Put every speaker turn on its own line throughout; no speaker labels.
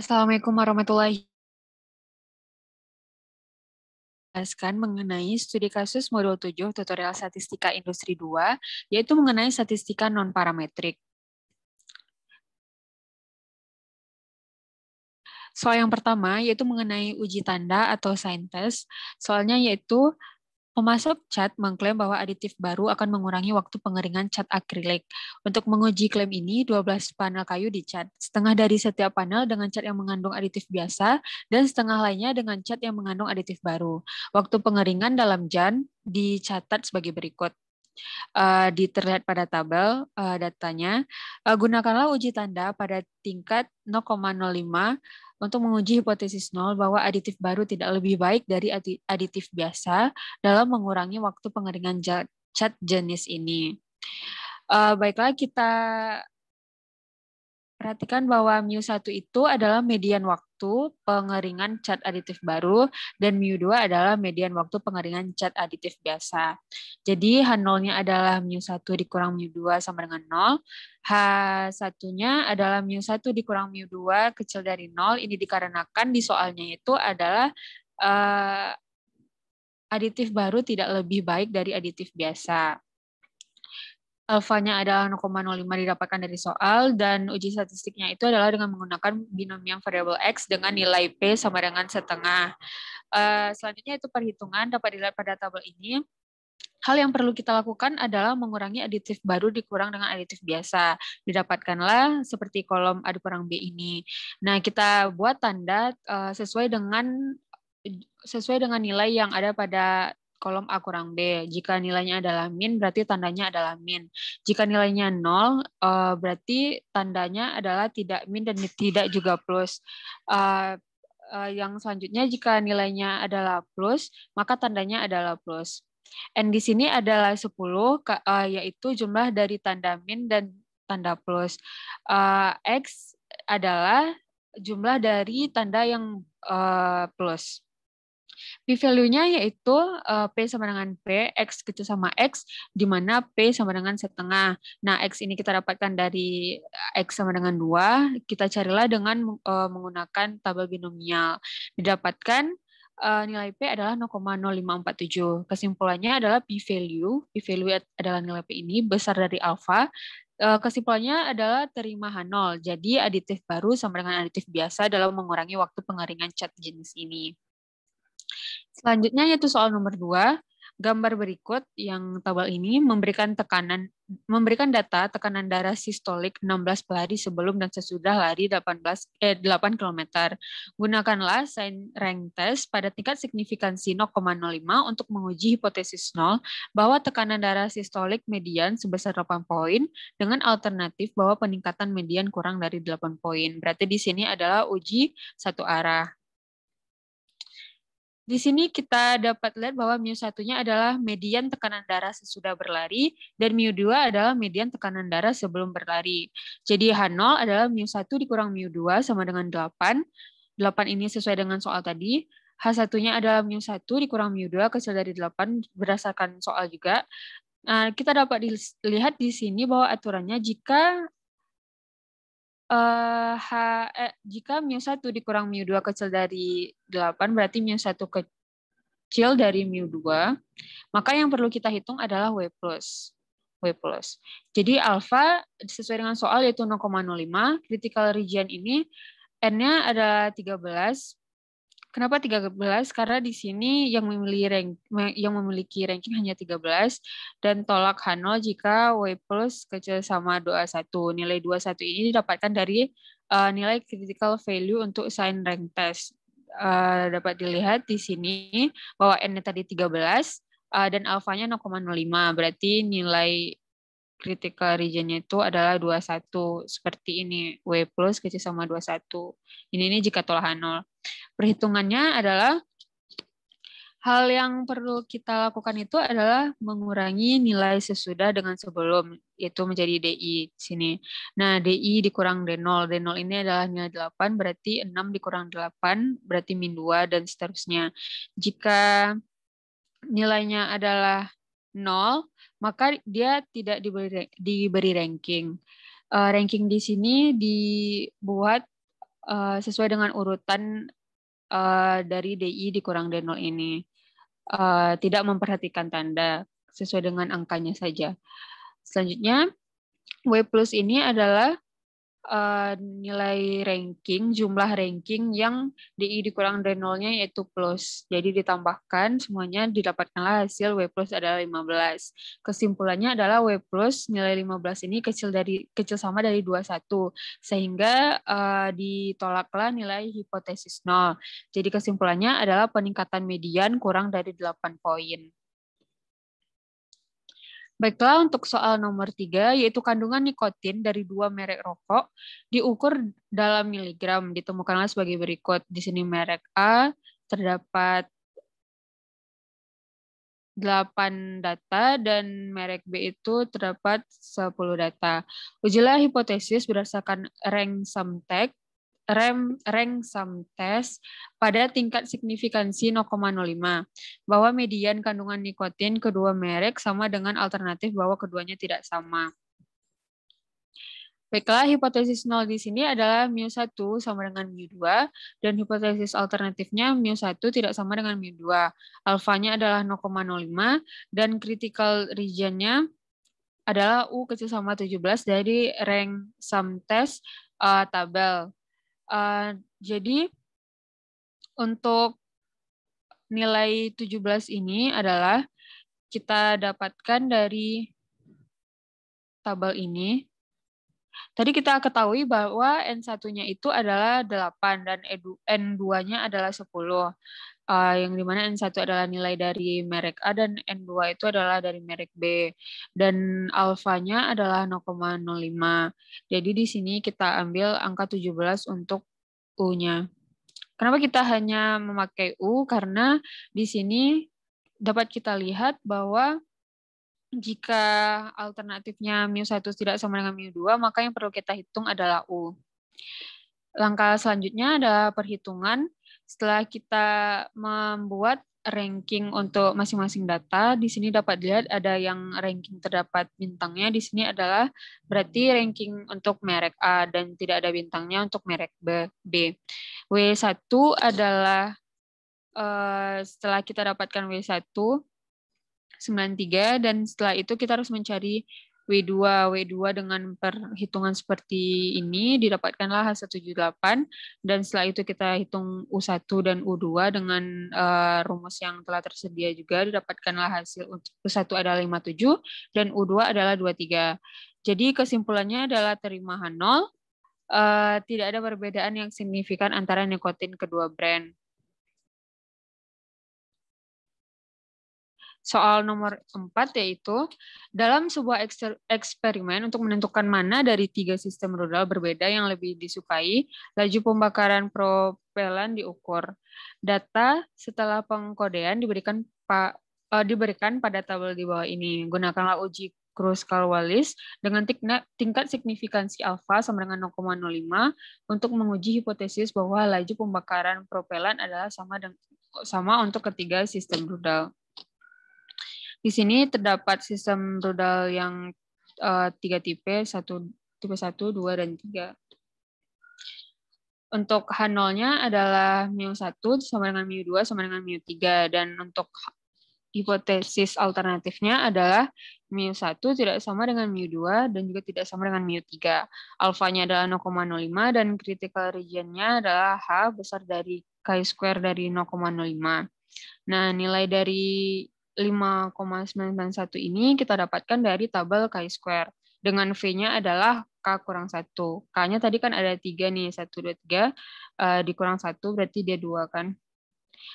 Assalamualaikum warahmatullahi jelaskan mengenai studi kasus modul 7 tutorial statistika industri 2, yaitu mengenai statistika non-parametrik. Soal yang pertama yaitu mengenai uji tanda atau sign test. Soalnya yaitu Pemasok cat mengklaim bahwa aditif baru akan mengurangi waktu pengeringan cat akrilik. Untuk menguji klaim ini, 12 panel kayu dicat, setengah dari setiap panel dengan cat yang mengandung aditif biasa, dan setengah lainnya dengan cat yang mengandung aditif baru. Waktu pengeringan dalam jan dicatat sebagai berikut uh, di terlihat pada tabel uh, datanya. Uh, gunakanlah uji tanda pada tingkat 0,05 untuk menguji hipotesis nol bahwa aditif baru tidak lebih baik dari aditif biasa dalam mengurangi waktu pengeringan cat jenis ini. Uh, baiklah kita Perhatikan bahwa mu1 itu adalah median waktu pengeringan cat aditif baru dan mu2 adalah median waktu pengeringan cat aditif biasa. Jadi H0-nya adalah mu1 dikurang mu2 sama dengan 0. H1-nya adalah mu1 dikurang mu2 kecil dari 0. Ini dikarenakan di soalnya itu adalah uh, aditif baru tidak lebih baik dari aditif biasa alfanya adalah 0,05 didapatkan dari soal, dan uji statistiknya itu adalah dengan menggunakan binomial variabel X dengan nilai P sama dengan setengah. Eh, selanjutnya itu perhitungan dapat dilihat pada tabel ini. Hal yang perlu kita lakukan adalah mengurangi aditif baru dikurang dengan aditif biasa. Didapatkanlah seperti kolom A perang B ini. Nah, kita buat tanda eh, sesuai dengan sesuai dengan nilai yang ada pada kolom A kurang B. Jika nilainya adalah min, berarti tandanya adalah min. Jika nilainya nol, eh, berarti tandanya adalah tidak min dan tidak juga plus. Eh, eh, yang selanjutnya, jika nilainya adalah plus, maka tandanya adalah plus. N di sini adalah 10, yaitu jumlah dari tanda min dan tanda plus. X adalah jumlah dari tanda yang uh, plus. P-value-nya yaitu uh, P sama dengan P, X kecil sama X, di mana P sama dengan setengah. Nah, X ini kita dapatkan dari eh, X sama dengan 2, kita carilah dengan uh, menggunakan tabel binomial. Didapatkan uh, nilai P adalah 0,0547. Kesimpulannya adalah P-value. P-value adalah nilai P ini besar dari alfa. kesimpulannya adalah terima H0. Jadi aditif baru sama dengan aditif biasa dalam mengurangi waktu pengeringan cat jenis ini. Selanjutnya yaitu soal nomor dua. Gambar berikut yang tabel ini memberikan tekanan memberikan data tekanan darah sistolik 16 pelari sebelum dan sesudah lari 18 eh, 8 km. Gunakanlah sign rank test pada tingkat signifikansi 0,05 untuk menguji hipotesis 0 bahwa tekanan darah sistolik median sebesar 8 poin dengan alternatif bahwa peningkatan median kurang dari 8 poin. Berarti di sini adalah uji satu arah. Di sini kita dapat lihat bahwa mu satunya adalah median tekanan darah sesudah berlari dan mu 2 adalah median tekanan darah sebelum berlari. Jadi H0 adalah mu 1 dikurang mu 2 sama dengan 8. 8 ini sesuai dengan soal tadi. H1-nya adalah mu 1 dikurang mu 2 kecil dari 8 berdasarkan soal juga. Nah, kita dapat dilihat di sini bahwa aturannya jika uh, H, eh, jika mu1 dikurang mu2 kecil dari 8 berarti mu1 kecil dari mu2, maka yang perlu kita hitung adalah W+. plus. W+. Plus. Jadi alfa sesuai dengan soal yaitu 0,05, critical region ini N-nya adalah 13, Kenapa 13? Karena di sini yang memiliki rank yang memiliki ranking hanya 13 dan tolak H0 jika W plus kecil sama 21. Nilai 21 ini didapatkan dari uh, nilai critical value untuk sign rank test. Uh, dapat dilihat di sini bahwa N-nya tadi 13 uh, eh, dan alfanya 0,05. Berarti nilai critical regionnya itu adalah 21 seperti ini W plus kecil sama 21. Ini ini jika tolak 0 perhitungannya adalah hal yang perlu kita lakukan itu adalah mengurangi nilai sesudah dengan sebelum, yaitu menjadi DI di sini. Nah, DI dikurang D0. D0 ini adalah nilai 8, berarti 6 dikurang 8, berarti min 2, dan seterusnya. Jika nilainya adalah 0, maka dia tidak diberi, diberi ranking. Uh, ranking di sini dibuat uh, sesuai dengan urutan Eh, dari DI dikurang D0 ini. Uh, tidak memperhatikan tanda sesuai dengan angkanya saja. Selanjutnya, W plus ini adalah uh, nilai ranking, jumlah ranking yang DI dikurang dari nolnya yaitu plus. Jadi ditambahkan semuanya didapatkanlah hasil W plus adalah 15. Kesimpulannya adalah W plus nilai 15 ini kecil dari kecil sama dari 21 sehingga uh, ditolaklah nilai hipotesis nol. Jadi kesimpulannya adalah peningkatan median kurang dari 8 poin. Baiklah, untuk soal nomor tiga, yaitu kandungan nikotin dari dua merek rokok diukur dalam miligram. Ditemukanlah sebagai berikut. Di sini merek A terdapat 8 data dan merek B itu terdapat 10 data. Ujilah hipotesis berdasarkan rank sum tag rem, rank sum test pada tingkat signifikansi 0,05 bahwa median kandungan nikotin kedua merek sama dengan alternatif bahwa keduanya tidak sama. Baiklah, hipotesis nol di sini adalah mu1 sama dengan mu2, dan hipotesis alternatifnya mu1 tidak sama dengan mu2. Alfanya adalah 0,05, dan critical regionnya adalah U kecil sama 17 dari rank sum test uh, tabel. Uh, jadi untuk nilai 17 ini adalah kita dapatkan dari tabel ini. Tadi kita ketahui bahwa N1-nya itu adalah 8 dan e N2-nya adalah 10 uh, yang dimana N1 adalah nilai dari merek A dan N2 itu adalah dari merek B dan alfanya adalah 0,05. Jadi di sini kita ambil angka 17 untuk U-nya. Kenapa kita hanya memakai U? Karena di sini dapat kita lihat bahwa jika alternatifnya mu1 tidak sama dengan mu2, maka yang perlu kita hitung adalah U. Langkah selanjutnya adalah perhitungan setelah kita membuat ranking untuk masing-masing data, di sini dapat dilihat ada yang ranking terdapat bintangnya, di sini adalah berarti ranking untuk merek A dan tidak ada bintangnya untuk merek B. B W1 adalah eh, setelah kita dapatkan W1, 93, dan setelah itu kita harus mencari W2. W2 dengan perhitungan seperti ini didapatkanlah hasil 78 dan setelah itu kita hitung U1 dan U2 dengan uh, rumus yang telah tersedia juga didapatkanlah hasil U1 adalah 57 dan U2 adalah 23. Jadi kesimpulannya adalah terima H0 uh, eh, tidak ada perbedaan yang signifikan antara nikotin kedua brand. Soal nomor empat yaitu dalam sebuah eksperimen untuk menentukan mana dari tiga sistem rudal berbeda yang lebih disukai, laju pembakaran propelan diukur. Data setelah pengkodean diberikan pa, e, diberikan pada tabel di bawah ini. Gunakanlah uji Kruskal-Wallis dengan tingkat signifikansi alfa sama dengan 0,05 untuk menguji hipotesis bahwa laju pembakaran propelan adalah sama dengan sama untuk ketiga sistem rudal. Di sini terdapat sistem rudal yang uh, tiga tipe, satu tipe satu dua dan tiga. Untuk H0-nya adalah mu1 sama dengan mu2 sama dengan mu3 dan untuk hipotesis alternatifnya adalah mu1 tidak sama dengan mu2 dan juga tidak sama dengan mu3. Alfanya adalah 0,05 dan critical region-nya adalah H besar dari K square dari 0,05. Nah, nilai dari 5,991 ini kita dapatkan dari tabel chi-square. Dengan V-nya adalah K kurang 1. K-nya tadi kan ada 3 nih, 1, 2, 3. Uh, dikurang 1 berarti dia 2 kan.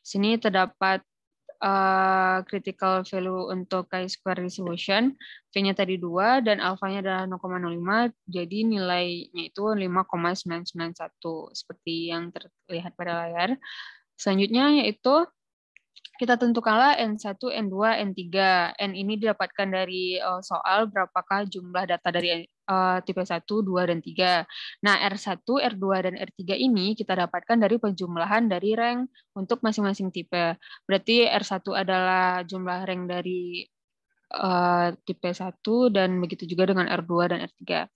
Sini terdapat uh, critical value untuk chi-square resolution. V-nya tadi 2 dan alfanya adalah 0,05. Jadi nilainya itu 5,991. Seperti yang terlihat pada layar. Selanjutnya yaitu kita tentukanlah N1, N2, N3. N ini didapatkan dari uh, soal berapakah jumlah data dari uh, tipe 1, 2, dan 3. Nah, R1, R2, dan R3 ini kita dapatkan dari penjumlahan dari rank untuk masing-masing tipe. Berarti R1 adalah jumlah rank dari uh, tipe 1 dan begitu juga dengan R2 dan R3.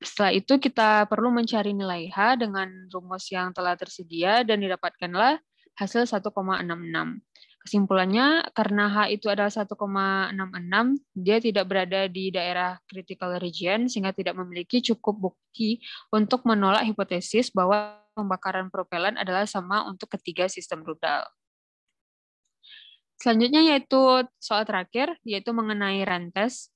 Setelah itu kita perlu mencari nilai H dengan rumus yang telah tersedia dan didapatkanlah hasil 1,66. Kesimpulannya, karena H itu adalah 1,66, dia tidak berada di daerah critical region sehingga tidak memiliki cukup bukti untuk menolak hipotesis bahwa pembakaran propelan adalah sama untuk ketiga sistem rudal. Selanjutnya yaitu soal terakhir, yaitu mengenai rentes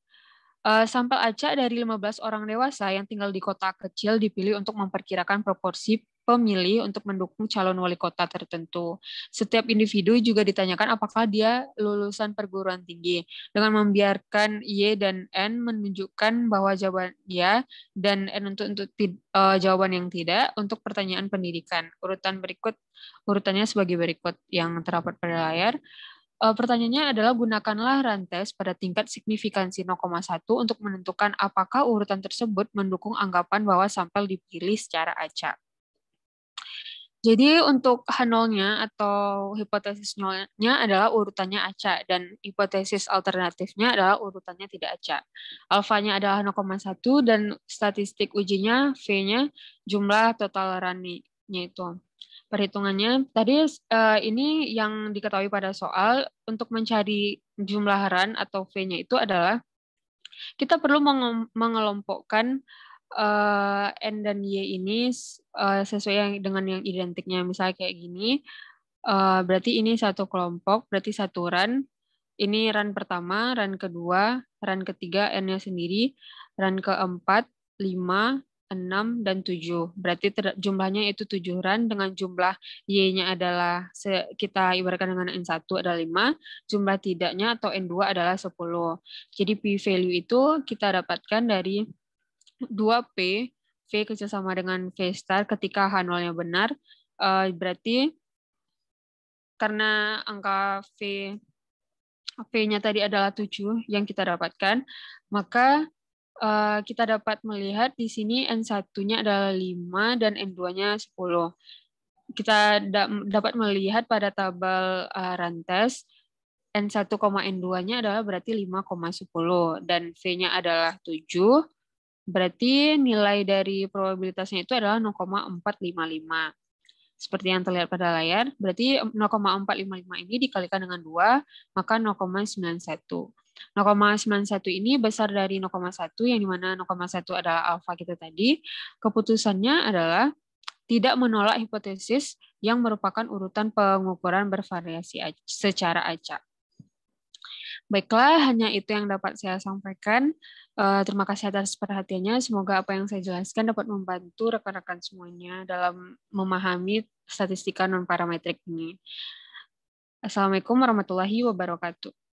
eh, Sampel acak dari 15 orang dewasa yang tinggal di kota kecil dipilih untuk memperkirakan proporsi pemilih untuk mendukung calon wali kota tertentu. Setiap individu juga ditanyakan apakah dia lulusan perguruan tinggi. Dengan membiarkan Y dan N menunjukkan bahwa jawaban ya dan N untuk untuk uh, jawaban yang tidak untuk pertanyaan pendidikan. Urutan berikut urutannya sebagai berikut yang terdapat pada layar. E, pertanyaannya adalah gunakanlah rantes pada tingkat signifikansi 0,1 untuk menentukan apakah urutan tersebut mendukung anggapan bahwa sampel dipilih secara acak. Jadi untuk H0-nya atau hipotesis nolnya adalah urutannya acak dan hipotesis alternatifnya adalah urutannya tidak acak. Alfanya adalah 0,1 dan statistik ujinya V-nya jumlah total rani-nya itu perhitungannya. Tadi eh, ini yang diketahui pada soal untuk mencari jumlah ran atau V-nya itu adalah kita perlu mengelompokkan uh, N dan Y ini uh, sesuai yang, dengan yang identiknya. Misalnya kayak gini, uh, berarti ini satu kelompok, berarti satu run. Ini run pertama, run kedua, run ketiga N-nya sendiri, run keempat, lima, enam, dan tujuh. Berarti jumlahnya itu tujuh run dengan jumlah Y-nya adalah, kita ibaratkan dengan N1 adalah lima, jumlah tidaknya atau N2 adalah sepuluh. Jadi P-value itu kita dapatkan dari 2P, V kerjasama dengan V star ketika H0-nya benar, uh, berarti karena angka V V-nya tadi adalah 7 yang kita dapatkan, maka uh, kita dapat melihat di sini N1-nya adalah 5 dan N2-nya 10. Kita da dapat melihat pada tabel uh, rantes N1, N2-nya adalah berarti 5,10 dan V-nya adalah 7 Berarti nilai dari probabilitasnya itu adalah 0,455. Seperti yang terlihat pada layar, berarti 0,455 ini dikalikan dengan 2, maka 0,91. 0,91 ini besar dari 0,1 yang dimana 0,1 adalah alfa kita tadi. Keputusannya adalah tidak menolak hipotesis yang merupakan urutan pengukuran bervariasi secara acak. Baiklah, hanya itu yang dapat saya sampaikan. Uh, terima kasih atas perhatiannya. Semoga apa yang saya jelaskan dapat membantu rekan-rekan semuanya dalam memahami statistika non-parametrik ini. Assalamualaikum warahmatullahi wabarakatuh.